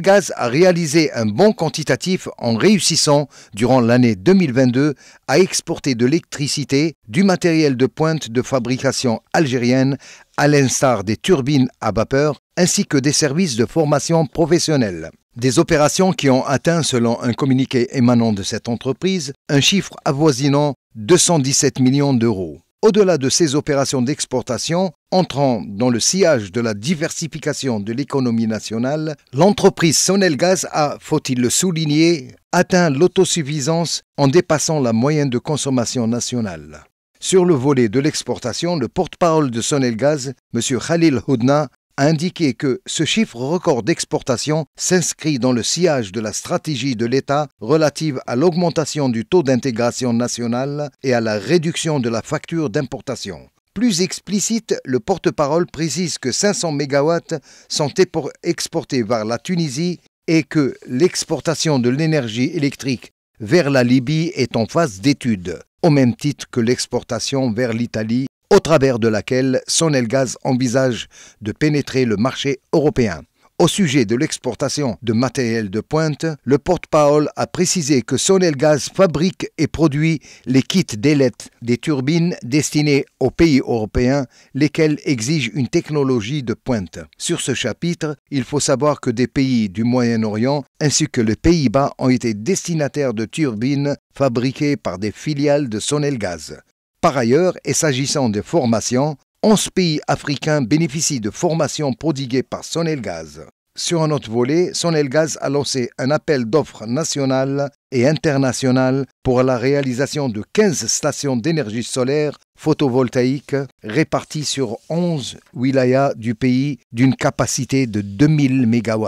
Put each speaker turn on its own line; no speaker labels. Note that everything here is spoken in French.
Gaz a réalisé un bon quantitatif en réussissant, durant l'année 2022, à exporter de l'électricité, du matériel de pointe de fabrication algérienne, à l'instar des turbines à vapeur, ainsi que des services de formation professionnelle. Des opérations qui ont atteint, selon un communiqué émanant de cette entreprise, un chiffre avoisinant 217 millions d'euros. Au-delà de ces opérations d'exportation, entrant dans le sillage de la diversification de l'économie nationale, l'entreprise Gaz a, faut-il le souligner, atteint l'autosuffisance en dépassant la moyenne de consommation nationale. Sur le volet de l'exportation, le porte-parole de Sonelgaz, M. Khalil Houdna, a indiqué que ce chiffre record d'exportation s'inscrit dans le sillage de la stratégie de l'État relative à l'augmentation du taux d'intégration nationale et à la réduction de la facture d'importation. Plus explicite, le porte-parole précise que 500 MW sont exportés vers la Tunisie et que l'exportation de l'énergie électrique vers la Libye est en phase d'étude, au même titre que l'exportation vers l'Italie au travers de laquelle Gaz envisage de pénétrer le marché européen. Au sujet de l'exportation de matériel de pointe, le porte-parole a précisé que Gaz fabrique et produit les kits d'ailettes des turbines destinées aux pays européens, lesquels exigent une technologie de pointe. Sur ce chapitre, il faut savoir que des pays du Moyen-Orient ainsi que les Pays-Bas ont été destinataires de turbines fabriquées par des filiales de Gaz. Par ailleurs, et s'agissant des formations, 11 pays africains bénéficient de formations prodiguées par Gaz. Sur un autre volet, Gaz a lancé un appel d'offres national et international pour la réalisation de 15 stations d'énergie solaire photovoltaïque réparties sur 11 wilayas du pays d'une capacité de 2000 MW.